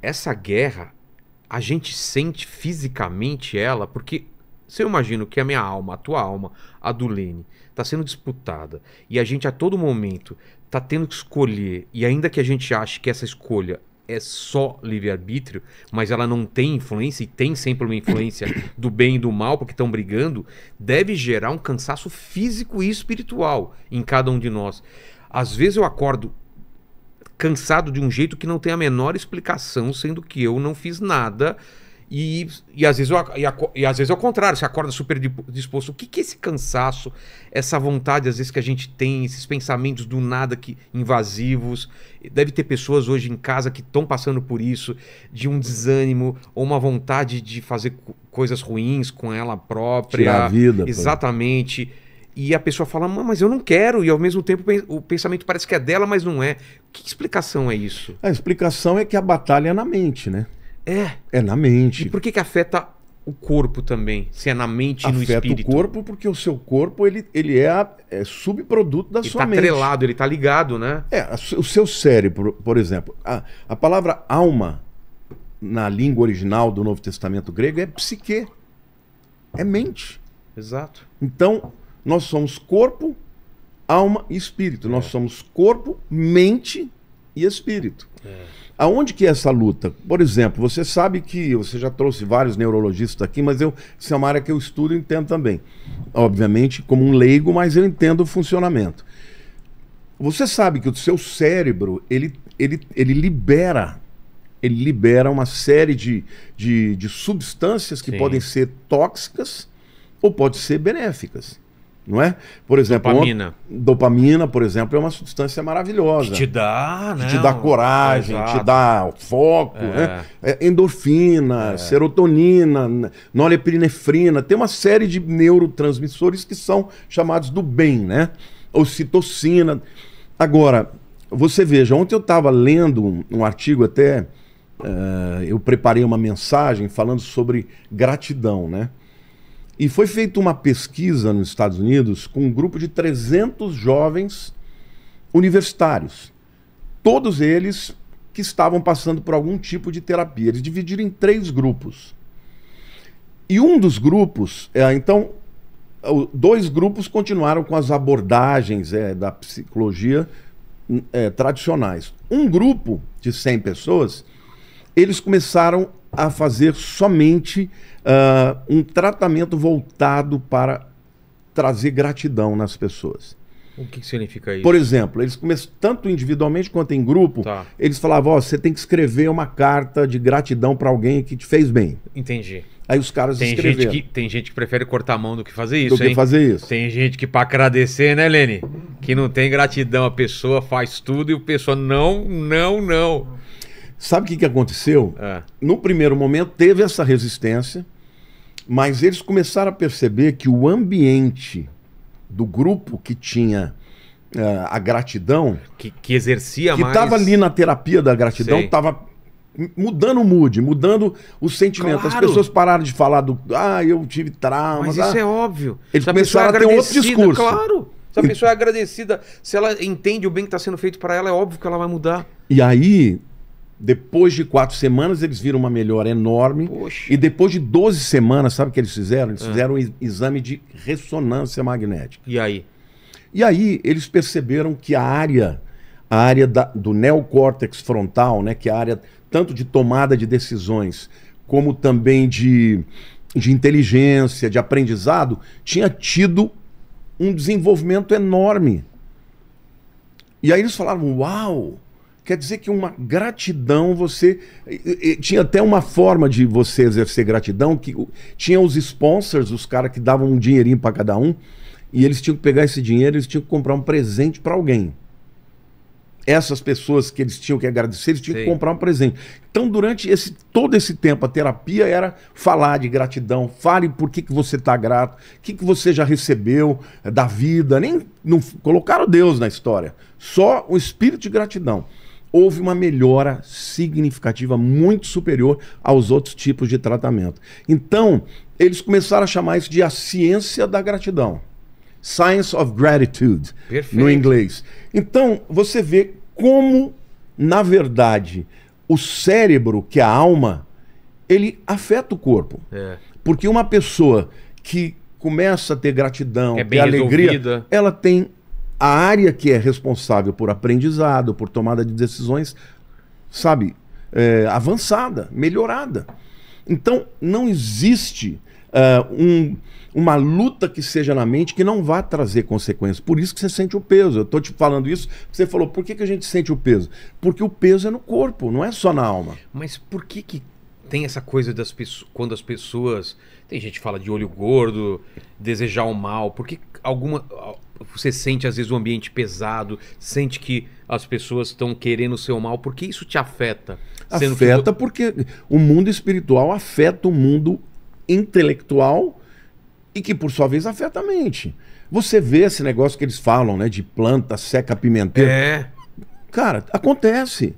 Essa guerra, a gente sente fisicamente ela, porque se eu imagino que a minha alma, a tua alma, a do Lene, está sendo disputada e a gente a todo momento está tendo que escolher, e ainda que a gente ache que essa escolha é só livre-arbítrio, mas ela não tem influência e tem sempre uma influência do bem e do mal, porque estão brigando, deve gerar um cansaço físico e espiritual em cada um de nós. Às vezes eu acordo cansado de um jeito que não tem a menor explicação, sendo que eu não fiz nada. E, e, às, vezes eu, e, e às vezes é o contrário, você acorda super disposto. O que, que é esse cansaço, essa vontade, às vezes, que a gente tem, esses pensamentos do nada que invasivos? Deve ter pessoas hoje em casa que estão passando por isso, de um desânimo ou uma vontade de fazer coisas ruins com ela própria. Tirar a vida. Exatamente. Pô e a pessoa fala, mas eu não quero, e ao mesmo tempo o pensamento parece que é dela, mas não é. Que explicação é isso? A explicação é que a batalha é na mente, né? É. É na mente. E por que, que afeta o corpo também? Se é na mente e no espírito? Afeta o corpo porque o seu corpo ele, ele é, é subproduto da ele sua tá mente. Ele está atrelado, ele está ligado, né? É, o seu cérebro, por exemplo. A, a palavra alma, na língua original do Novo Testamento grego, é psique. É mente. Exato. Então, nós somos corpo, alma e espírito. Nós é. somos corpo, mente e espírito. É. Aonde que é essa luta? Por exemplo, você sabe que você já trouxe vários neurologistas aqui, mas eu, isso é uma área que eu estudo e entendo também. Obviamente, como um leigo, mas eu entendo o funcionamento. Você sabe que o seu cérebro, ele, ele, ele libera ele libera uma série de, de, de substâncias que Sim. podem ser tóxicas ou podem ser benéficas não é? Por exemplo, dopamina. Uma, dopamina, por exemplo, é uma substância maravilhosa. Que te dá, né? Que te né? dá coragem, te dá foco, é. né? É, endorfina, é. serotonina, norepinefrina, tem uma série de neurotransmissores que são chamados do bem, né? Ocitocina. Agora, você veja, ontem eu estava lendo um artigo até, uh, eu preparei uma mensagem falando sobre gratidão, né? E foi feita uma pesquisa nos Estados Unidos com um grupo de 300 jovens universitários. Todos eles que estavam passando por algum tipo de terapia. Eles dividiram em três grupos. E um dos grupos, é, então, dois grupos continuaram com as abordagens é, da psicologia é, tradicionais. Um grupo de 100 pessoas, eles começaram a fazer somente uh, um tratamento voltado para trazer gratidão nas pessoas. O que, que significa isso? Por exemplo, eles começam, tanto individualmente quanto em grupo, tá. eles falavam: oh, você tem que escrever uma carta de gratidão para alguém que te fez bem. Entendi. Aí os caras tem escreveram. Gente que, tem gente que prefere cortar a mão do que fazer isso, do que hein? fazer isso. Tem gente que, para agradecer, né, Lene? Que não tem gratidão. A pessoa faz tudo e o pessoa não, não, não. Sabe o que, que aconteceu? É. No primeiro momento teve essa resistência, mas eles começaram a perceber que o ambiente do grupo que tinha uh, a gratidão. Que, que exercia que mais. Que estava ali na terapia da gratidão, estava mudando o mood, mudando o sentimento. Claro. As pessoas pararam de falar do. Ah, eu tive trauma. Mas isso ah. é óbvio. Eles é começaram a, a ter um outro discurso. Claro. Se a pessoa é agradecida, se ela entende o bem que está sendo feito para ela, é óbvio que ela vai mudar. E aí, depois de quatro semanas, eles viram uma melhora enorme. Poxa. E depois de 12 semanas, sabe o que eles fizeram? Eles ah. fizeram um exame de ressonância magnética. E aí? E aí, eles perceberam que a área, a área da, do neocórtex frontal, né, que é a área tanto de tomada de decisões, como também de, de inteligência, de aprendizado, tinha tido um desenvolvimento enorme. E aí eles falaram: Uau! Quer dizer que uma gratidão você. Tinha até uma forma de você exercer gratidão, que tinha os sponsors, os caras que davam um dinheirinho para cada um, e eles tinham que pegar esse dinheiro, eles tinham que comprar um presente para alguém. Essas pessoas que eles tinham que agradecer, eles tinham Sim. que comprar um presente. Então, durante esse, todo esse tempo, a terapia era falar de gratidão, fale por que, que você está grato, o que, que você já recebeu eh, da vida. Nem não, colocaram Deus na história, só o espírito de gratidão houve uma melhora significativa, muito superior aos outros tipos de tratamento. Então, eles começaram a chamar isso de a ciência da gratidão. Science of Gratitude, Perfeito. no inglês. Então, você vê como, na verdade, o cérebro, que é a alma, ele afeta o corpo. É. Porque uma pessoa que começa a ter gratidão, é ter alegria, resolvida. ela tem a área que é responsável por aprendizado, por tomada de decisões, sabe, é, avançada, melhorada. Então, não existe uh, um, uma luta que seja na mente que não vá trazer consequências. Por isso que você sente o peso. Eu estou te falando isso, você falou, por que, que a gente sente o peso? Porque o peso é no corpo, não é só na alma. Mas por que, que tem essa coisa das pessoas, quando as pessoas. Tem gente que fala de olho gordo, desejar o mal. Por que alguma, você sente às vezes o ambiente pesado, sente que as pessoas estão querendo o seu mal, porque isso te afeta? afeta que... porque o mundo espiritual afeta o mundo intelectual e que por sua vez afeta a mente. Você vê esse negócio que eles falam, né, de planta seca pimenteira? É. Cara, acontece.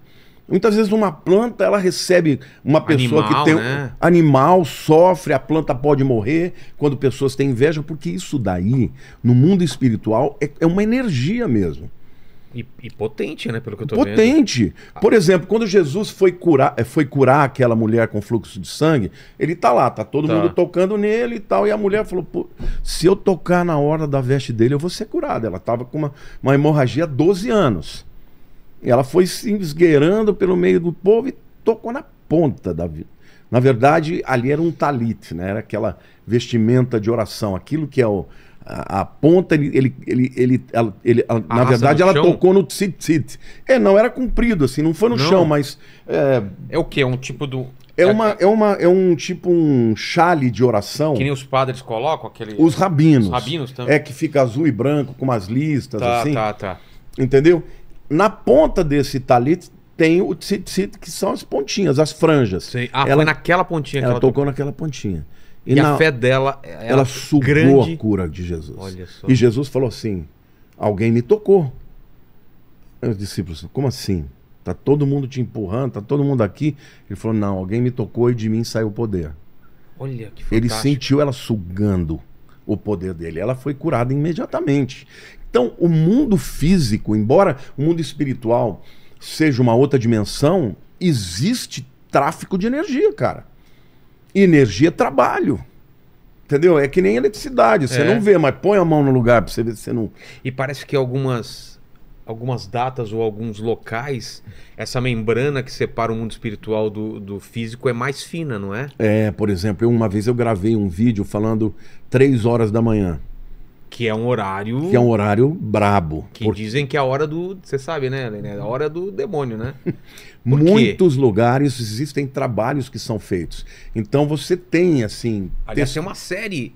Muitas vezes uma planta ela recebe uma pessoa animal, que tem né? animal, sofre, a planta pode morrer quando pessoas têm inveja, porque isso daí, no mundo espiritual, é, é uma energia mesmo. E, e, potente, né? Pelo que eu tô potente. vendo. Potente. Ah. Por exemplo, quando Jesus foi curar, eh, foi curar aquela mulher com fluxo de sangue, ele tá lá, tá todo tá. mundo tocando nele e tal. E a mulher falou: se eu tocar na hora da veste dele, eu vou ser curada. Ela tava com uma, uma hemorragia há 12 anos. Ela foi se esgueirando pelo meio do povo e tocou na ponta da vida. Na verdade, ali era um talit, né? era aquela vestimenta de oração, aquilo que é o, a, a ponta, ele, ele, ele, ele, ela, ele ela, na verdade, ela chão? tocou no tzitzit. É, não era comprido, assim, não foi no não. chão, mas. É, é o que? É um tipo do. É, é, uma, é, uma, é um tipo um chale de oração. Que nem os padres colocam aquele. Os rabinos. Os rabinos também. É que fica azul e branco com umas listas, tá, assim. Tá, tá. Entendeu? Na ponta desse talite tem o tzitzit, que são as pontinhas, as franjas. Sim. Ah, ela, foi naquela pontinha ela, ela tocou. tocou naquela pontinha. E, e na, a fé dela, é, ela, ela sugou grande... a cura de Jesus. E Jesus falou assim: alguém me tocou. os discípulos, como assim? Tá todo mundo te empurrando, tá todo mundo aqui. Ele falou: não, alguém me tocou e de mim saiu o poder. Olha que fantástico. Ele sentiu ela sugando o poder dele. Ela foi curada imediatamente. Então, o mundo físico, embora o mundo espiritual seja uma outra dimensão, existe tráfico de energia, cara. Energia é trabalho. Entendeu? É que nem eletricidade. Você é. não vê, mas põe a mão no lugar pra você ver se você não. E parece que algumas algumas datas ou alguns locais, essa membrana que separa o mundo espiritual do, do físico é mais fina, não é? É, por exemplo, uma vez eu gravei um vídeo falando três horas da manhã. Que é um horário. Que é um horário brabo. Que dizem que é a hora do. Você sabe, né, Lene? A hora do demônio, né? Muitos quê? lugares existem trabalhos que são feitos. Então você tem, assim. Aliás, tem, uma série.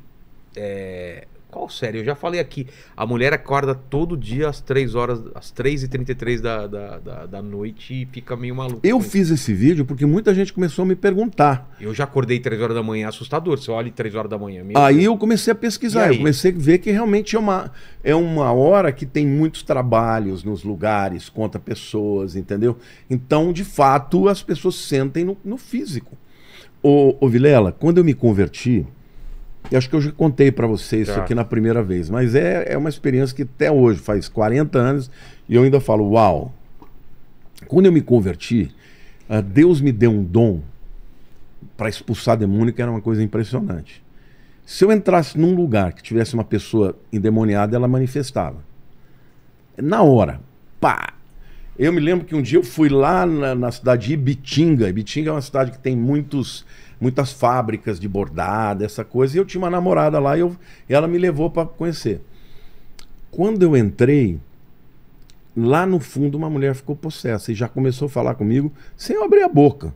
É qual série? Eu já falei aqui. A mulher acorda todo dia às 3 horas, às 3h33 da, da, da, da noite e fica meio maluco. Eu fiz esse vídeo porque muita gente começou a me perguntar. Eu já acordei 3 horas da manhã, assustador. Você olha 3 horas da manhã. Mesmo. Aí eu comecei a pesquisar, eu comecei a ver que realmente é uma, é uma hora que tem muitos trabalhos nos lugares, conta pessoas, entendeu? Então, de fato, as pessoas sentem no, no físico. Ô, ô Vilela, quando eu me converti, eu acho que eu já contei para você isso tá. aqui na primeira vez, mas é, é uma experiência que até hoje, faz 40 anos, e eu ainda falo, uau! Quando eu me converti, ah, Deus me deu um dom para expulsar demônio, que era uma coisa impressionante. Se eu entrasse num lugar que tivesse uma pessoa endemoniada, ela manifestava. Na hora, pá! Eu me lembro que um dia eu fui lá na, na cidade de Ibitinga. Ibitinga é uma cidade que tem muitos muitas fábricas de bordado, essa coisa. E eu tinha uma namorada lá e, eu, e ela me levou para conhecer. Quando eu entrei, lá no fundo uma mulher ficou possessa e já começou a falar comigo sem abrir a boca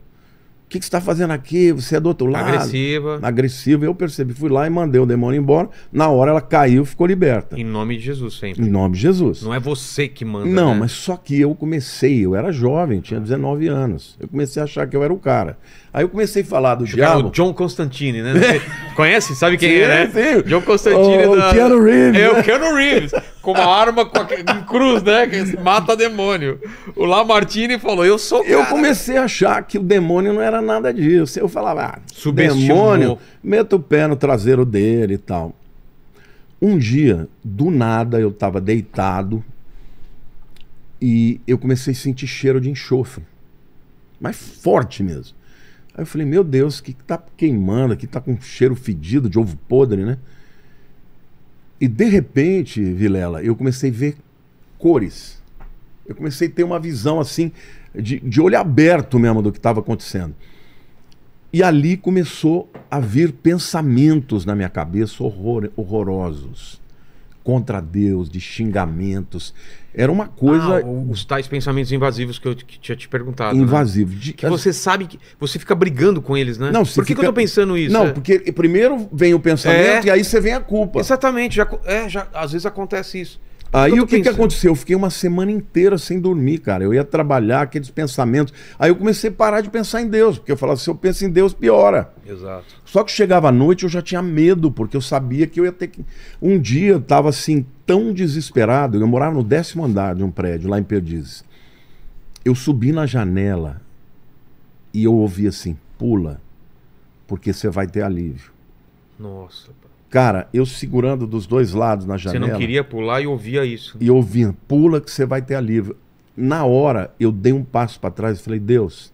que, que você está fazendo aqui? Você é do outro lado. Agressiva. Agressiva, eu percebi. Fui lá e mandei o demônio embora. Na hora ela caiu, ficou liberta. Em nome de Jesus sempre. Em nome de Jesus. Não é você que manda. Não, né? mas só que eu comecei, eu era jovem, tinha 19 anos. Eu comecei a achar que eu era o cara. Aí eu comecei a falar do João diabo. o John Constantine, né? Conhece? Sabe quem sim, é, né? Sim. John Constantine. O, da... o Keanu Reeves. É, né? o Keanu Reeves. com uma arma com a, em cruz, né? Que mata demônio. O Lamartine falou: Eu sou. Cara. Eu comecei a achar que o demônio não era nada disso. Eu falava: ah, Subestimou. Demônio, meta o pé no traseiro dele e tal. Um dia, do nada, eu estava deitado e eu comecei a sentir cheiro de enxofre. Mas forte mesmo. Aí eu falei, meu Deus, o que, que tá queimando aqui? Tá com cheiro fedido de ovo podre, né? E de repente, Vilela, eu comecei a ver cores. Eu comecei a ter uma visão assim, de, de olho aberto mesmo do que estava acontecendo. E ali começou a vir pensamentos na minha cabeça horror, horrorosos contra Deus, de xingamentos. Era uma coisa. Ah, os tais pensamentos invasivos que eu que tinha te perguntado. Invasivo. Né? Que você sabe que. Você fica brigando com eles, né? Não, Por que, fica... que, eu tô pensando isso? Não, é? porque primeiro vem o pensamento é... e aí você vem a culpa. Exatamente. Já, é, já, às vezes acontece isso. Aí o que, que aconteceu? Eu fiquei uma semana inteira sem dormir, cara. Eu ia trabalhar aqueles pensamentos. Aí eu comecei a parar de pensar em Deus, porque eu falava, se eu penso em Deus, piora. Exato. Só que chegava à noite eu já tinha medo, porque eu sabia que eu ia ter que. Um dia eu tava assim, tão desesperado. Eu morava no décimo andar de um prédio, lá em Perdizes. Eu subi na janela e eu ouvi assim: pula, porque você vai ter alívio. Nossa, pai. Cara, eu segurando dos dois lados na janela. Você não queria pular e ouvia isso. E ouvia, pula que você vai ter alívio. Na hora, eu dei um passo para trás e falei: Deus,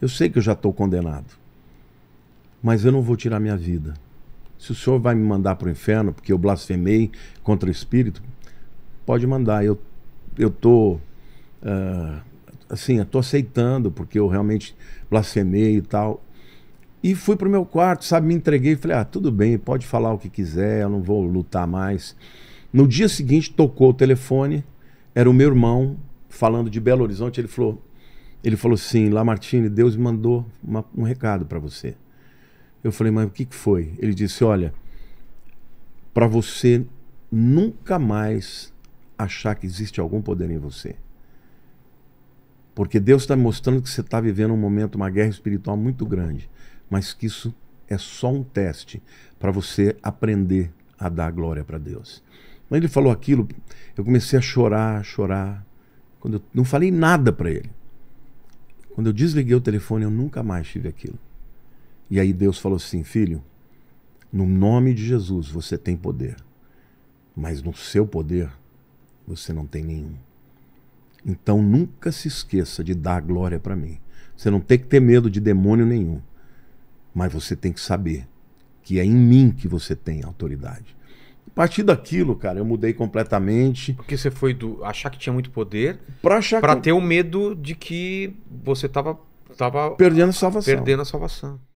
eu sei que eu já estou condenado, mas eu não vou tirar minha vida. Se o senhor vai me mandar para o inferno porque eu blasfemei contra o espírito, pode mandar. Eu eu tô uh, assim, eu tô aceitando porque eu realmente blasfemei e tal. E fui pro meu quarto, sabe? Me entreguei. Falei, ah, tudo bem, pode falar o que quiser, eu não vou lutar mais. No dia seguinte, tocou o telefone, era o meu irmão falando de Belo Horizonte. Ele falou, ele falou assim: Lamartine, Deus me mandou uma, um recado para você. Eu falei, mas o que, que foi? Ele disse: olha, para você nunca mais achar que existe algum poder em você. Porque Deus está mostrando que você está vivendo um momento, uma guerra espiritual muito grande mas que isso é só um teste para você aprender a dar glória para Deus. Quando ele falou aquilo, eu comecei a chorar, chorar. Quando eu não falei nada para ele. Quando eu desliguei o telefone, eu nunca mais tive aquilo. E aí Deus falou assim: "Filho, no nome de Jesus você tem poder, mas no seu poder você não tem nenhum. Então nunca se esqueça de dar glória para mim. Você não tem que ter medo de demônio nenhum. Mas você tem que saber que é em mim que você tem autoridade. A partir daquilo, cara, eu mudei completamente. Porque você foi do achar que tinha muito poder para achar para que... ter o medo de que você tava tava perdendo a salvação. Perdendo a salvação.